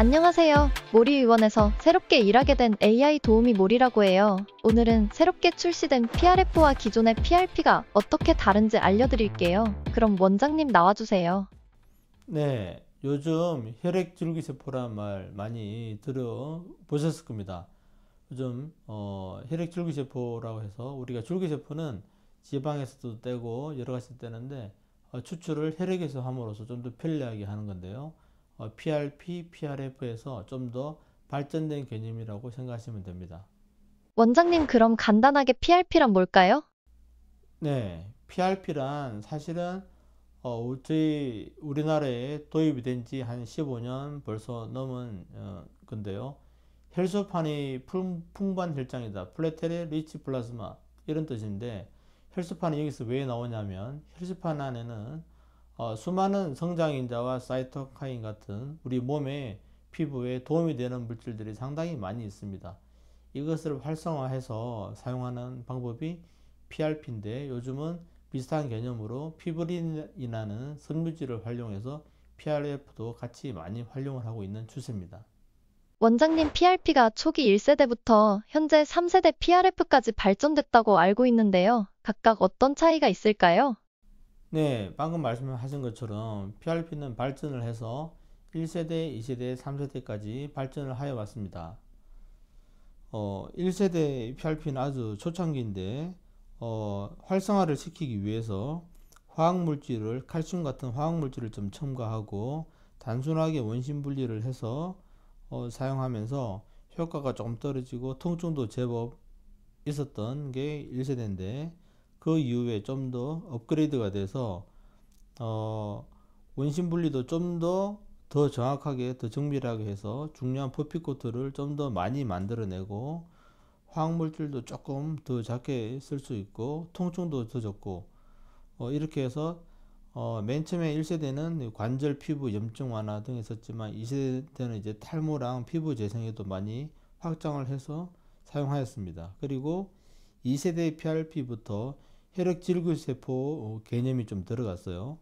안녕하세요. 모리의원에서 새롭게 일하게 된 AI 도우미 모리라고 해요. 오늘은 새롭게 출시된 PRF와 기존의 PRP가 어떻게 다른지 알려드릴게요. 그럼 원장님 나와주세요. 네, 요즘 혈액줄기세포란 말 많이 들어보셨을 겁니다. 요즘 어, 혈액줄기세포라고 해서 우리가 줄기세포는 지방에서도 떼고 여러 가지 떼는데 어, 추출을 혈액에서 함으로써 좀 더 편리하게 하는 건데요. 어, PRP, PRF에서 좀 더 발전된 개념이라고 생각하시면 됩니다. 원장님 그럼 간단하게 PRP란 뭘까요? 네, PRP란 사실은 어, 저희 우리나라에 도입이 된 지 한 15년 벌써 넘은 어, 건데요. 혈소판이 풍, 부한 혈장이다. 플레테렛 리치 플라즈마 이런 뜻인데 혈소판이 여기서 왜 나오냐면 혈소판 안에는 어, 수많은 성장인자와 사이토카인 같은 우리 몸의 피부에 도움이 되는 물질들이 상당히 많이 있습니다. 이것을 활성화해서 사용하는 방법이 PRP인데 요즘은 비슷한 개념으로 피브린이라는 섬유질을 활용해서 PRF도 같이 많이 활용을 하고 있는 추세입니다. 원장님 PRP가 초기 1세대부터 현재 3세대 PRF까지 발전됐다고 알고 있는데요. 각각 어떤 차이가 있을까요? 네, 방금 말씀하신 것처럼 PRP는 발전을 해서 1세대, 2세대, 3세대까지 발전을 하여 왔습니다. 어, 1세대 PRP는 아주 초창기인데 어, 활성화를 시키기 위해서 화학물질을 칼슘 같은 화학물질을 좀 첨가하고 단순하게 원심 분리를 해서 어, 사용하면서 효과가 조금 떨어지고 통증도 제법 있었던 게 1세대인데 그 이후에 좀 더 업그레이드가 돼서 어, 원심 분리도 좀더더 더 정확하게 더 정밀하게 해서 중요한 퍼피코트를 좀 더 많이 만들어내고 화학물질도 조금 더 작게 쓸 수 있고 통증도 더 적고 어, 이렇게 해서 어, 맨 처음에 1세대는 관절 피부 염증 완화 등 했었지만 2세대는 이제 탈모랑 피부 재생에도 많이 확장을 해서 사용하였습니다. 그리고 2세대 PRP부터 혈액 질구세포 어, 개념이 좀 들어갔어요.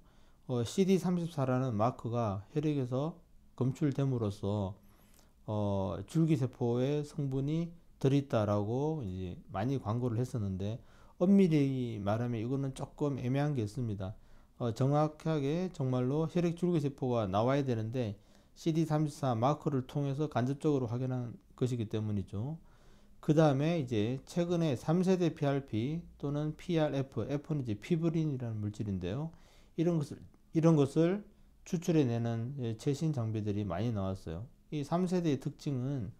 어, CD34라는 마크가 혈액에서 검출됨으로써 어, 줄기세포의 성분이 들있다라고 이제 많이 광고를 했었는데 엄밀히 말하면 이거는 조금 애매한 게 있습니다. 어, 정확하게 정말로 혈액 줄기세포가 나와야 되는데 CD34 마크를 통해서 간접적으로 확인한 것이기 때문이죠. 그 다음에 이제 최근에 3세대 PRP 또는 PRF, F는 이제 피브린이라는 물질인데요. 이런 것을, 이런 것을 추출해내는 예, 최신 장비들이 많이 나왔어요. 이 3세대의 특징은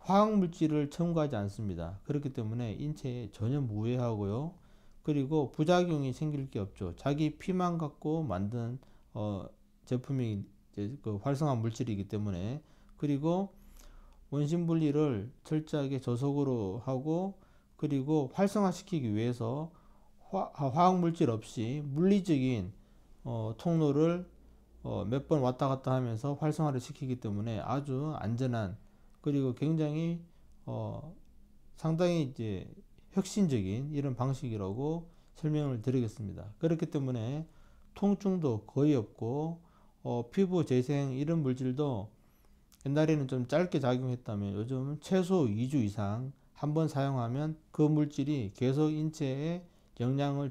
화학 물질을 첨가하지 않습니다. 그렇기 때문에 인체에 전혀 무해하고요. 그리고 부작용이 생길 게 없죠. 자기 피만 갖고 만든 어, 제품이 그 활성화 물질이기 때문에 그리고 원심 분리를 철저하게 저속으로 하고 그리고 활성화시키기 위해서 화, 아, 화학물질 없이 물리적인 어, 통로를 어, 몇번 왔다 갔다 하면서 활성화를 시키기 때문에 아주 안전한 그리고 굉장히 어, 상당히 이제 혁신적인 이런 방식이라고 설명을 드리겠습니다. 그렇기 때문에 통증도 거의 없고 어, 피부 재생 이런 물질도 옛날에는 좀 짧게 작용했다면 요즘은 최소 2주 이상 한 번 사용하면 그 물질이 계속 인체에 영향을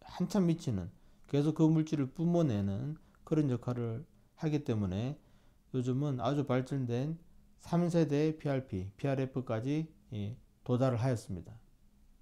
한참 미치는 계속 그 물질을 뿜어내는 그런 역할을 하기 때문에 요즘은 아주 발전된 3세대 PRP, PRF까지 예, 도달을 하였습니다.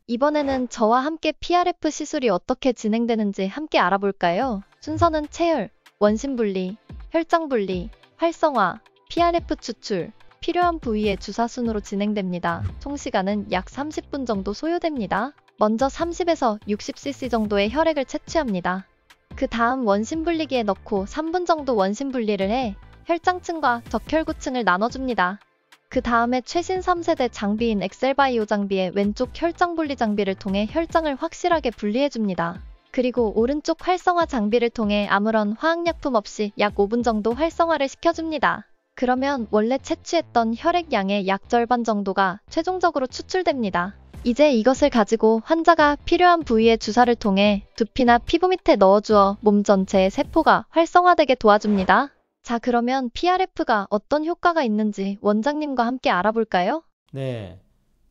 이번에는 저와 함께 PRF 시술이 어떻게 진행되는지 함께 알아볼까요? 순서는 체열, 원심분리, 혈장분리, 활성화, PRF 추출, 필요한 부위의 주사순으로 진행됩니다. 총 시간은 약 30분 정도 소요됩니다. 먼저 30에서 60cc 정도의 혈액을 채취합니다. 그 다음 원심 분리기에 넣고 3분 정도 원심 분리를 해 혈장층과 적혈구층을 나눠줍니다. 그 다음에 최신 3세대 장비인 엑셀바이오 장비의 왼쪽 혈장 분리 장비를 통해 혈장을 확실하게 분리해줍니다. 그리고 오른쪽 활성화 장비를 통해 아무런 화학약품 없이 약 5분 정도 활성화를 시켜줍니다. 그러면 원래 채취했던 혈액량의 약 절반 정도가 최종적으로 추출됩니다. 이제 이것을 가지고 환자가 필요한 부위의 주사를 통해 두피나 피부 밑에 넣어주어 몸 전체의 세포가 활성화되게 도와줍니다. 자 그러면 PRF가 어떤 효과가 있는지 원장님과 함께 알아볼까요? 네.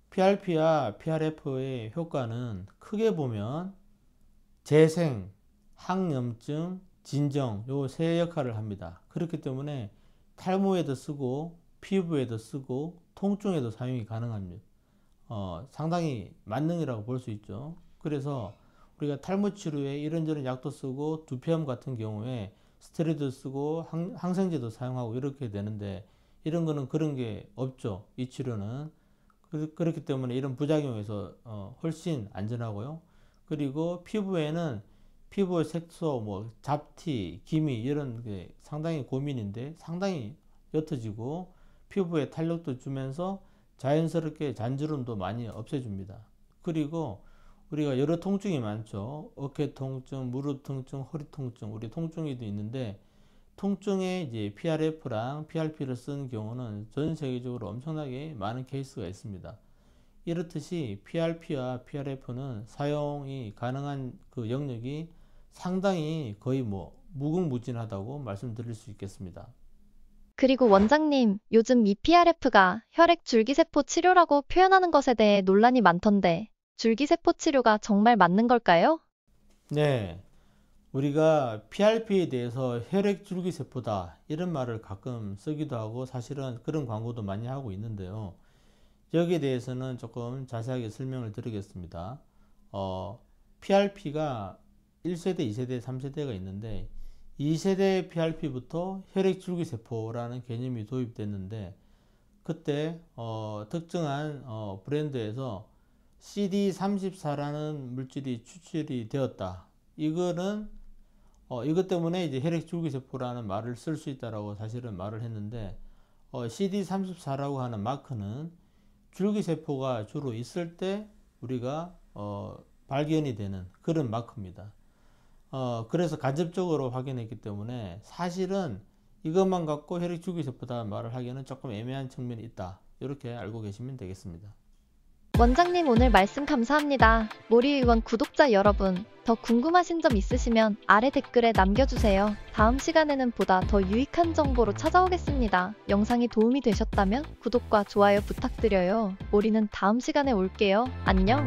PRP와 PRF의 효과는 크게 보면 재생, 항염증, 진정 요 세 역할을 합니다. 그렇기 때문에 탈모에도 쓰고 피부에도 쓰고 통증에도 사용이 가능합니다. 어, 상당히 만능이라고 볼 수 있죠. 그래서 우리가 탈모 치료에 이런저런 약도 쓰고 두피염 같은 경우에 스테로이 쓰고 항, 생제도 사용하고 이렇게 되는데 이런 거는 그런 게 없죠. 이 치료는 그, 렇기 때문에 이런 부작용에서 어, 훨씬 안전하고요. 그리고 피부에는 피부 의 색소, 뭐 잡티, 기미 이런 게 상당히 고민인데 상당히 옅어지고 피부에 탄력도 주면서 자연스럽게 잔주름도 많이 없애줍니다. 그리고 우리가 여러 통증이 많죠. 어깨 통증, 무릎 통증, 허리 통증, 우리 통증이도 있는데 통증에 이제 PRF랑 PRP를 쓴 경우는 전 세계적으로 엄청나게 많은 케이스가 있습니다. 이렇듯이 PRP와 PRF는 사용이 가능한 그 영역이 상당히 거의 뭐 무궁무진하다고 말씀드릴 수 있겠습니다. 그리고 원장님, 요즘 EPRF가 혈액 줄기세포 치료라고 표현하는 것에 대해 논란이 많던데 줄기세포 치료가 정말 맞는 걸까요? 네. 우리가 PRP에 대해서 혈액 줄기세포다 이런 말을 가끔 쓰기도 하고 사실은 그런 광고도 많이 하고 있는데요. 여기에 대해서는 조금 자세하게 설명을 드리겠습니다. 어, PRP가 1세대, 2세대, 3세대가 있는데 2세대 PRP부터 혈액줄기세포라는 개념이 도입됐는데 그때 어, 특정한 어, 브랜드에서 CD34라는 물질이 추출이 되었다. 이거는 어, 이것 때문에 이제 혈액줄기세포라는 말을 쓸 수 있다라고 사실은 말을 했는데 어, CD34라고 하는 마크는 줄기세포가 주로 있을 때 우리가 어, 발견이 되는 그런 마크입니다. 어, 그래서 간접적으로 확인했기 때문에 사실은 이것만 갖고 혈액 주기세포다 말을 하기에는 조금 애매한 측면이 있다. 이렇게 알고 계시면 되겠습니다. 원장님 오늘 말씀 감사합니다. 모리의원 구독자 여러분, 더 궁금하신 점 있으시면 아래 댓글에 남겨주세요. 다음 시간에는 보다 더 유익한 정보로 찾아오겠습니다. 영상이 도움이 되셨다면 구독과 좋아요 부탁드려요. 모리는 다음 시간에 올게요. 안녕!